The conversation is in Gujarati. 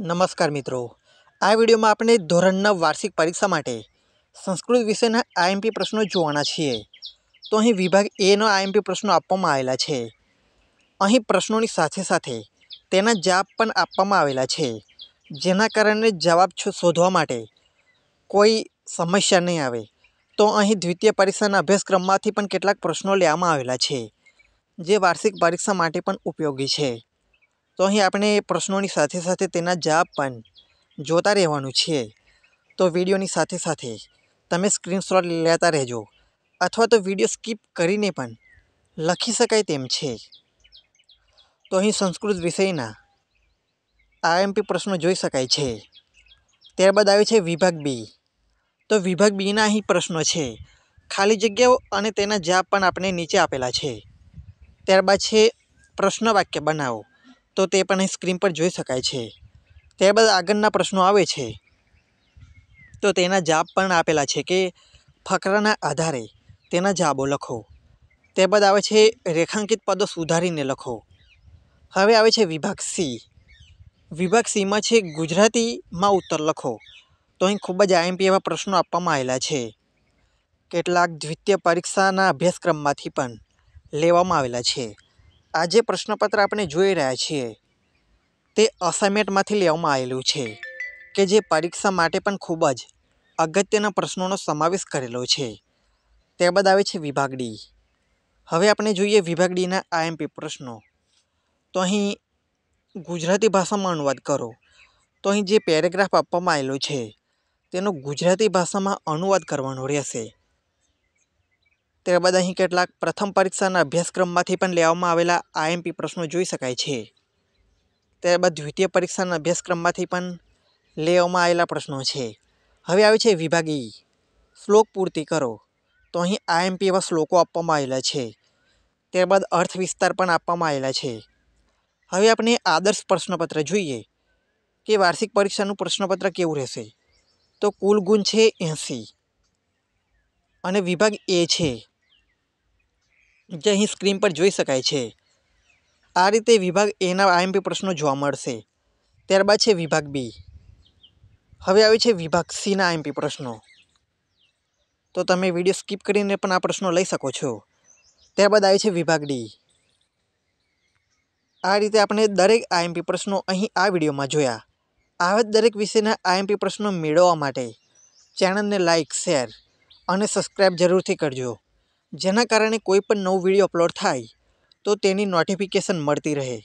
નમસ્કાર મિત્રો આ વિડીયોમાં આપણે ધોરણના વાર્ષિક પરીક્ષા માટે સંસ્કૃત વિષયના આઈએમપી પ્રશ્નો જોવાના છીએ તો અહીં વિભાગ એનો આઈએમપી પ્રશ્નો આપવામાં આવેલા છે અહીં પ્રશ્નોની સાથે સાથે તેના જવાબ પણ આપવામાં આવેલા છે જેના કારણે જવાબ શોધવા માટે કોઈ સમસ્યા નહીં આવે તો અહીં દ્વિતીય પરીક્ષાના અભ્યાસક્રમમાંથી પણ કેટલાક પ્રશ્નો લેવામાં આવેલા છે જે વાર્ષિક પરીક્ષા માટે પણ ઉપયોગી છે તો અહીં આપણે એ પ્રશ્નોની સાથે સાથે તેના જાપ પણ જોતા રહેવાનું છે તો વિડીયોની સાથે સાથે તમે સ્ક્રીનશોટ લેતા રહેજો અથવા તો વિડીયો સ્કીપ કરીને પણ લખી શકાય તેમ છે તો અહીં સંસ્કૃત વિષયના આઈએમપી પ્રશ્નો જોઈ શકાય છે ત્યારબાદ આવે છે વિભાગ બી તો વિભાગ બીના અહીં પ્રશ્નો છે ખાલી જગ્યાઓ અને તેના જાપ પણ આપણે નીચે આપેલા છે ત્યારબાદ છે પ્રશ્ન વાક્ય બનાવો તો તે પણ સ્ક્રીન પર જોઈ શકાય છે ત્યારબાદ આગળના પ્રશ્નો આવે છે તો તેના જાબ પણ આપેલા છે કે ફકરાના આધારે તેના જાબો લખો ત્યારબાદ આવે છે રેખાંકિત પદો સુધારીને લખો હવે આવે છે વિભાગ સી વિભાગ સીમાં છે ગુજરાતીમાં ઉત્તર લખો તો અહીં ખૂબ જ આઈએમપી એવા પ્રશ્નો આપવામાં આવેલા છે કેટલાક દ્વિતીય પરીક્ષાના અભ્યાસક્રમમાંથી પણ લેવામાં આવેલા છે આ જે પ્રશ્નપત્ર આપણે જોઈ રહ્યા છીએ તે અસાઇમેન્ટમાંથી લેવામાં આવેલું છે કે જે પરીક્ષા માટે પણ ખૂબ જ અગત્યના પ્રશ્નોનો સમાવેશ કરેલો છે ત્યારબાદ આવે છે વિભાગ ડી હવે આપણે જોઈએ વિભાગ ડીના આઈએમપી પ્રશ્નો તો અહીં ગુજરાતી ભાષામાં અનુવાદ કરો તો અહીં જે પેરેગ્રાફ આપવામાં આવેલો છે તેનો ગુજરાતી ભાષામાં અનુવાદ કરવાનો રહેશે ત્યારબાદ અહીં કેટલાક પ્રથમ પરીક્ષાના અભ્યાસક્રમમાંથી પણ લેવામાં આવેલા આઈએમપી પ્રશ્નો જોઈ શકાય છે ત્યારબાદ દ્વિતીય પરીક્ષાના અભ્યાસક્રમમાંથી પણ લેવામાં આવેલા પ્રશ્નો છે હવે આવે છે વિભાગી શ્લોક પૂર્તિ કરો તો અહીં આઈએમપી એવા શ્લોકો આપવામાં આવેલા છે ત્યારબાદ અર્થ વિસ્તાર પણ આપવામાં આવેલા છે હવે આપણે આદર્શ પ્રશ્નપત્ર જોઈએ કે વાર્ષિક પરીક્ષાનું પ્રશ્નપત્ર કેવું રહેશે તો કુલ ગુણ છે એંસી અને વિભાગ એ છે જે અહીં સ્ક્રીન પર જોઈ શકાય છે આ રીતે વિભાગ એના આઈએમપી પ્રશ્નો જોવા મળશે ત્યારબાદ છે વિભાગ બી હવે આવે છે વિભાગ સીના આઈએમપી પ્રશ્નો તો તમે વિડીયો સ્કીપ કરીને પણ આ પ્રશ્નો લઈ શકો છો ત્યારબાદ આવે છે વિભાગ ડી આ રીતે આપણે દરેક આઈએમપી પ્રશ્નો અહીં આ વિડીયોમાં જોયા આવા દરેક વિષયના આઈએમપી પ્રશ્નો મેળવવા માટે ચેનલને લાઇક શેર અને સબસ્ક્રાઈબ જરૂરથી કરજો જેના કારણે કોઈ પણ નવો વિડીયો અપલોડ થાય તો તેની નોટિફિકેશન મળતી રહે